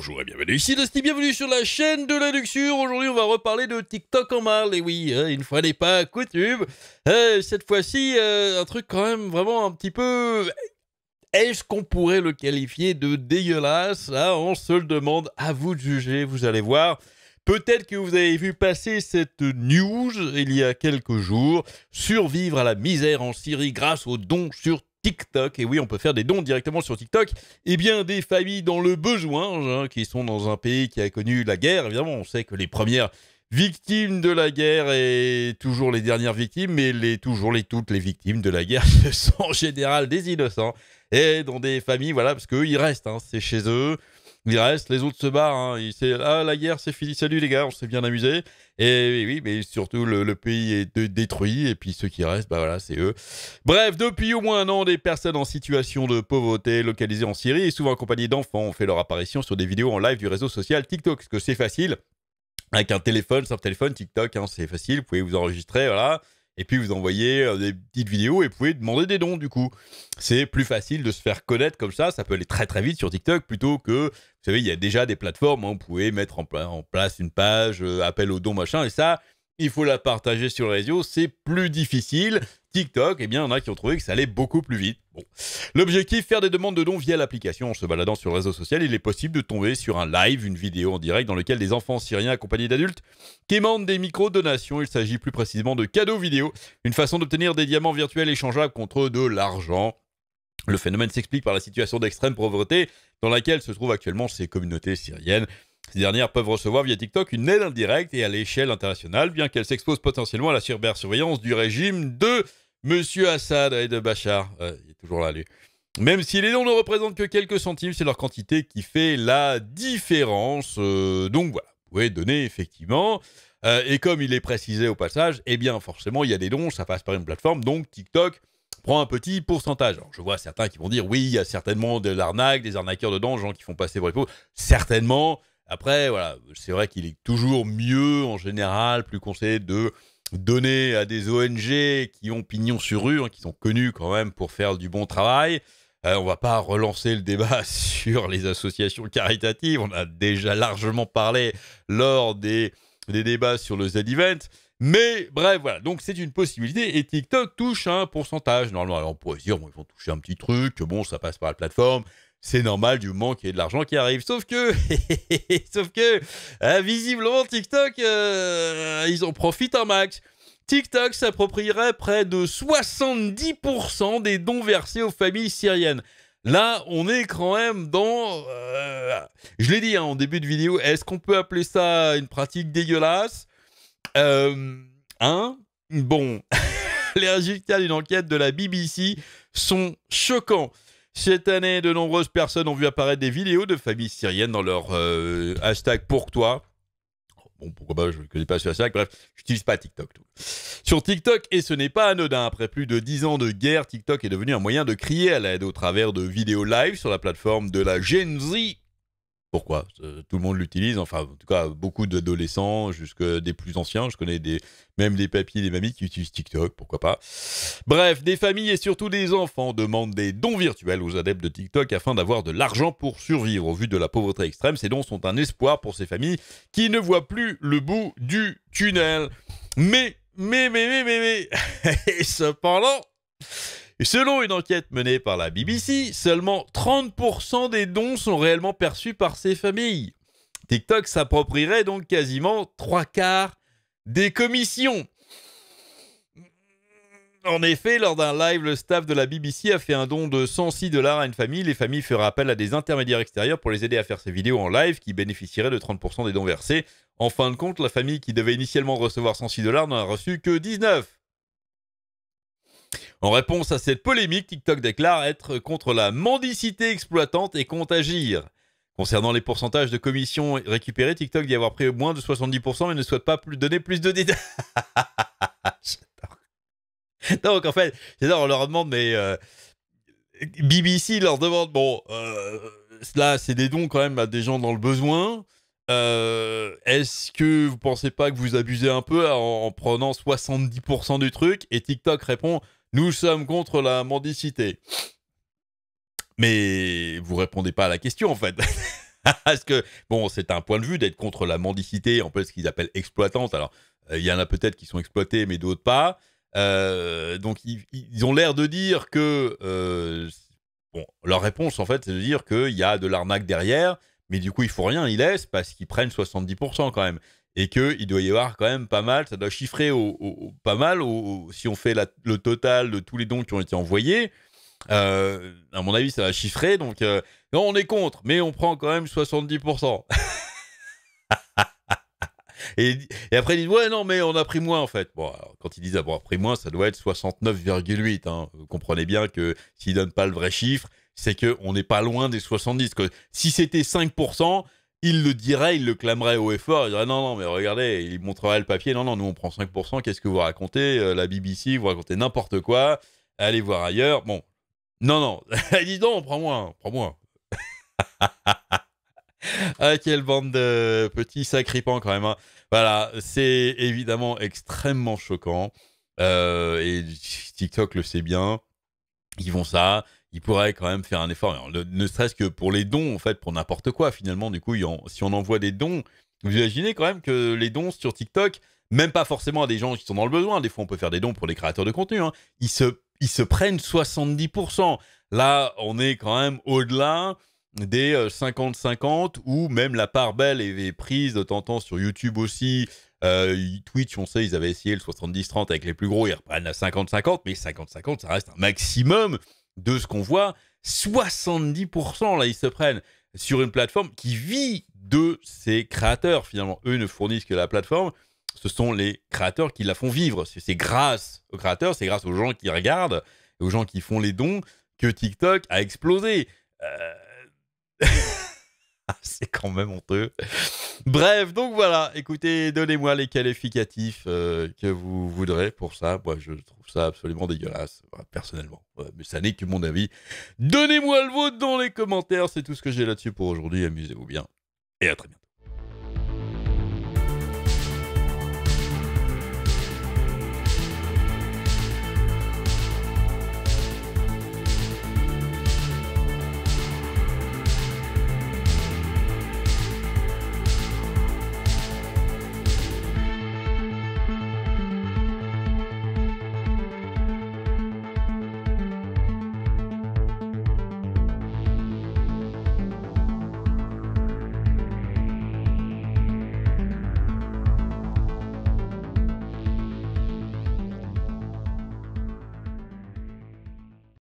Bonjour et bienvenue ici Dusty, bienvenue sur la chaîne de la Luxure. Aujourd'hui on va reparler de TikTok en mal, et oui, hein, une fois n'est pas coutume. Euh, cette fois-ci, euh, un truc quand même vraiment un petit peu est-ce qu'on pourrait le qualifier de dégueulasse Là, on se le demande. À vous de juger, vous allez voir. Peut-être que vous avez vu passer cette news il y a quelques jours. Survivre à la misère en Syrie grâce aux dons sur TikTok. Et oui, on peut faire des dons directement sur TikTok. Et eh bien, des familles dans le besoin, hein, qui sont dans un pays qui a connu la guerre, évidemment, on sait que les premières victimes de la guerre et toujours les dernières victimes, mais les, toujours les toutes les victimes de la guerre, ce sont en général des innocents. Et dans des familles, voilà, parce qu'eux, ils restent, hein, c'est chez eux. Il reste, les autres se barrent. Hein. Ah, la guerre, c'est fini. Salut les gars, on s'est bien amusé. Et oui, mais surtout, le, pays est détruit. Et puis ceux qui restent, bah voilà, c'est eux. Bref, depuis au moins un an, des personnes en situation de pauvreté localisées en Syrie et souvent accompagnées d'enfants ont fait leur apparition sur des vidéos en live du réseau social TikTok. Parce que c'est facile. Avec un téléphone, sans téléphone, TikTok, hein, c'est facile. Vous pouvez vous enregistrer, voilà. Et puis vous envoyez euh, des petites vidéos et vous pouvez demander des dons du coup. C'est plus facile de se faire connaître comme ça. Ça peut aller très très vite sur TikTok plutôt que, vous savez, il y a déjà des plateformes. Hein, où vous pouvez mettre en, place une page, euh, appel aux dons, machin. Et ça, il faut la partager sur les réseaux. C'est plus difficile. TikTok, eh bien, il y en a qui ont trouvé que ça allait beaucoup plus vite. Bon. L'objectif, faire des demandes de dons via l'application en se baladant sur le réseau social. Il est possible de tomber sur un live, une vidéo en direct dans lequel des enfants syriens accompagnés d'adultes quémandent des micro-donations. Il s'agit plus précisément de cadeaux vidéo, une façon d'obtenir des diamants virtuels échangeables contre de l'argent. Le phénomène s'explique par la situation d'extrême pauvreté dans laquelle se trouvent actuellement ces communautés syriennes. Ces dernières peuvent recevoir via TikTok une aide indirecte et à l'échelle internationale, bien qu'elles s'exposent potentiellement à la surveillance du régime de Monsieur Assad et de Bachar. Euh, il est toujours là, lui. Même si les dons ne représentent que quelques centimes, c'est leur quantité qui fait la différence. Euh, donc voilà, vous pouvez donner effectivement. Euh, et comme il est précisé au passage, eh bien forcément, il y a des dons, ça passe par une plateforme, donc TikTok prend un petit pourcentage. Alors je vois certains qui vont dire, oui, il y a certainement de l'arnaque, des arnaqueurs dedans, gens qui font passer pour les pauvres. Certainement, après, voilà, c'est vrai qu'il est toujours mieux, en général, plus conseillé de donner à des ONG qui ont pignon sur rue, hein, qui sont connus quand même pour faire du bon travail. Euh, on va pas relancer le débat sur les associations caritatives. On a déjà largement parlé lors des, des débats sur le Z-Event. Mais bref, voilà. Donc c'est une possibilité et TikTok touche un pourcentage. Normalement, alors on pourrait se dire, ils vont toucher un petit truc, bon, ça passe par la plateforme c'est normal du manque qu'il de l'argent qui arrive. Sauf que, sauf que, euh, visiblement, TikTok, euh, ils en profitent un max. TikTok s'approprierait près de 70% des dons versés aux familles syriennes. Là, on est quand même dans... Euh, je l'ai dit hein, en début de vidéo, est-ce qu'on peut appeler ça une pratique dégueulasse Hein Bon, les résultats d'une enquête de la BBC sont choquants. Cette année, de nombreuses personnes ont vu apparaître des vidéos de familles syriennes dans leur euh, hashtag pour toi. Bon, pourquoi pas, je ne connais pas ce hashtag, bref, j'utilise pas TikTok. Sur TikTok, et ce n'est pas anodin, après plus de 10 ans de guerre, TikTok est devenu un moyen de crier à l'aide au travers de vidéos live sur la plateforme de la Gen Z pourquoi. Euh, tout le monde l'utilise, enfin, en tout cas, beaucoup d'adolescents, jusque des plus anciens. Je connais des, même des papiers, et des mamies qui utilisent TikTok, pourquoi pas. Bref, des familles et surtout des enfants demandent des dons virtuels aux adeptes de TikTok afin d'avoir de l'argent pour survivre. Au vu de la pauvreté extrême, ces dons sont un espoir pour ces familles qui ne voient plus le bout du tunnel. Mais, mais, mais, mais, mais, mais, et cependant, Selon une enquête menée par la BBC, seulement 30% des dons sont réellement perçus par ces familles. TikTok s'approprierait donc quasiment trois quarts des commissions. En effet, lors d'un live, le staff de la BBC a fait un don de 106 dollars à une famille. Les familles feraient appel à des intermédiaires extérieurs pour les aider à faire ces vidéos en live qui bénéficieraient de 30% des dons versés. En fin de compte, la famille qui devait initialement recevoir 106 dollars n'en a reçu que 19. En réponse à cette polémique, TikTok déclare être contre la mendicité exploitante et compte agir. Concernant les pourcentages de commissions récupérées, TikTok dit avoir pris moins de 70% mais ne souhaite pas plus donner plus de détails. Donc en fait, on leur demande, mais euh, BBC leur demande, bon, euh, là c'est des dons quand même à des gens dans le besoin. Euh, est-ce que vous pensez pas que vous abusez un peu en, en prenant 70% du truc Et TikTok répond, nous sommes contre la mendicité. Mais vous répondez pas à la question en fait. Parce que, bon, c'est un point de vue d'être contre la mendicité, en plus ce qu'ils appellent exploitante. Alors, euh, il y en a peut-être qui sont exploités, mais d'autres pas. Euh, donc, ils, ont l'air de dire que. Euh, bon, leur réponse, en fait, c'est de dire qu'il y a de l'arnaque derrière, mais du coup, il faut rien, ils laissent parce qu'ils prennent 70% quand même et qu'il doit y avoir quand même pas mal, ça doit chiffrer au, pas mal, si on fait le total de tous les dons qui ont été envoyés, euh, à mon avis ça va chiffrer, donc euh, non on est contre, mais on prend quand même 70%. et, après ils disent ouais non mais on a pris moins en fait. Bon quand ils disent avoir pris moins ça doit être 69,8, hein. vous comprenez bien que s'ils donnent pas le vrai chiffre, c'est qu'on n'est pas loin des 70. Que si c'était 5%, il le dirait, il le clamerait haut et fort, il dirait non, non, mais regardez, il montrerait le papier, non, non, nous on prend 5%, qu'est-ce que vous racontez euh, La BBC, vous racontez n'importe quoi, allez voir ailleurs. Bon, non, non, eh, dis donc, prends moi prends moi ah, quelle bande de petits sacripants quand même. Hein. Voilà, c'est évidemment extrêmement choquant. Euh, et TikTok le sait bien. Ils vont ça, il pourrait quand même faire un effort, ne serait-ce que pour les dons, en fait, pour n'importe quoi, finalement. Du coup, si on envoie des dons, vous imaginez quand même que les dons sur TikTok, même pas forcément à des gens qui sont dans le besoin, des fois on peut faire des dons pour les créateurs de contenu, hein, ils, se, ils se prennent 70%. Là, on est quand même au-delà des 50-50, euh, où même la part belle est, prise de temps en temps sur YouTube aussi, euh, Twitch, on sait, ils avaient essayé le 70-30 avec les plus gros, ils reprennent à 50-50, mais 50-50, ça reste un maximum de ce qu'on voit, 70% là, ils se prennent sur une plateforme qui vit de ses créateurs. Finalement, eux ne fournissent que la plateforme. Ce sont les créateurs qui la font vivre. C'est grâce aux créateurs, c'est grâce aux gens qui regardent, aux gens qui font les dons, que TikTok a explosé. Euh, c'est quand même honteux. Bref, donc voilà, écoutez, donnez-moi les qualificatifs euh, que vous voudrez pour ça. Moi, je trouve ça absolument dégueulasse, personnellement. mais ça n'est que mon avis. Donnez-moi le vôtre dans les commentaires, c'est tout ce que j'ai là-dessus pour aujourd'hui. Amusez-vous bien et à très bientôt.